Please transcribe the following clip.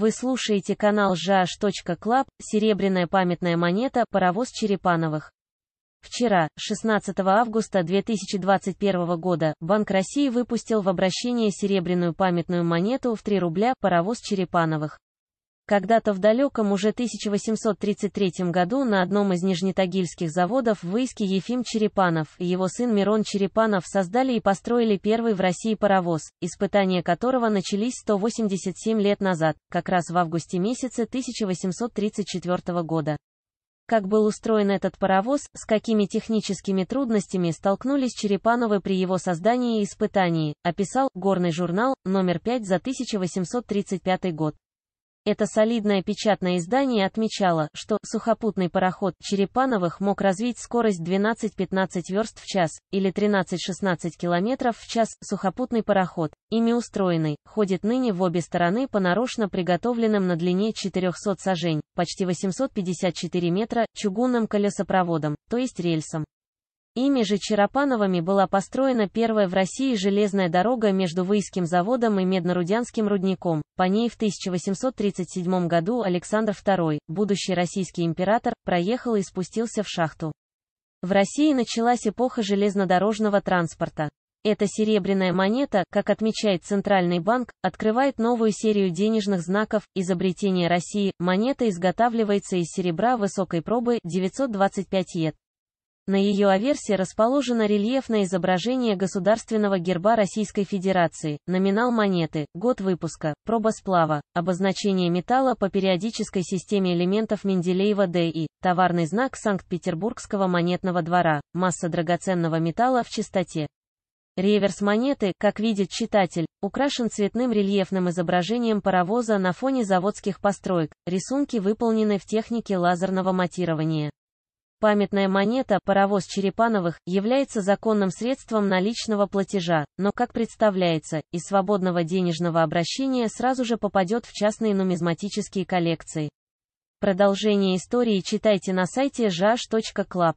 Вы слушаете канал жаш.клаб, серебряная памятная монета, паровоз Черепановых. Вчера, 16 августа 2021 года, Банк России выпустил в обращение серебряную памятную монету в 3 рубля паровоз Черепановых. Когда-то в далеком уже 1833 году на одном из нижнетагильских заводов в Выйске Ефим Черепанов и его сын Мирон Черепанов создали и построили первый в России паровоз, испытания которого начались 187 лет назад, как раз в августе месяце 1834 года. Как был устроен этот паровоз, с какими техническими трудностями столкнулись Черепановы при его создании и испытании, описал «Горный журнал», номер 5 за 1835 год. Это солидное печатное издание отмечало, что сухопутный пароход Черепановых мог развить скорость 12-15 верст в час, или 13-16 километров в час. Сухопутный пароход, ими устроенный, ходит ныне в обе стороны по нарочно приготовленным на длине 400 сажень, почти 854 метра, чугунным колесопроводом, то есть рельсом. Ими же Чарапановыми была построена первая в России железная дорога между Выйским заводом и Меднорудянским рудником. По ней в 1837 году Александр II, будущий российский император, проехал и спустился в шахту. В России началась эпоха железнодорожного транспорта. Эта серебряная монета, как отмечает Центральный банк, открывает новую серию денежных знаков изобретения России. Монета изготавливается из серебра высокой пробы 925 ед. На ее аверсе расположено рельефное изображение государственного герба Российской Федерации, номинал монеты, год выпуска, проба сплава, обозначение металла по периодической системе элементов Менделеева ДИ, товарный знак Санкт-Петербургского монетного двора, масса драгоценного металла в чистоте. Реверс монеты, как видит читатель, украшен цветным рельефным изображением паровоза на фоне заводских построек, рисунки выполнены в технике лазерного матирования. Памятная монета, паровоз Черепановых, является законным средством наличного платежа, но, как представляется, из свободного денежного обращения сразу же попадет в частные нумизматические коллекции. Продолжение истории читайте на сайте жаж.клаб.